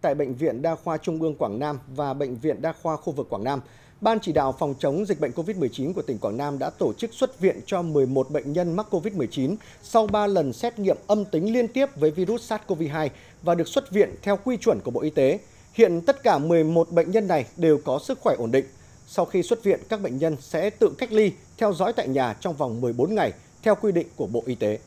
tại Bệnh viện Đa khoa Trung ương Quảng Nam và Bệnh viện Đa khoa khu vực Quảng Nam. Ban chỉ đạo phòng chống dịch bệnh COVID-19 của tỉnh Quảng Nam đã tổ chức xuất viện cho 11 bệnh nhân mắc COVID-19 sau ba lần xét nghiệm âm tính liên tiếp với virus SARS-CoV-2 và được xuất viện theo quy chuẩn của Bộ Y tế. Hiện tất cả 11 bệnh nhân này đều có sức khỏe ổn định. Sau khi xuất viện, các bệnh nhân sẽ tự cách ly, theo dõi tại nhà trong vòng 14 ngày, theo quy định của Bộ Y tế.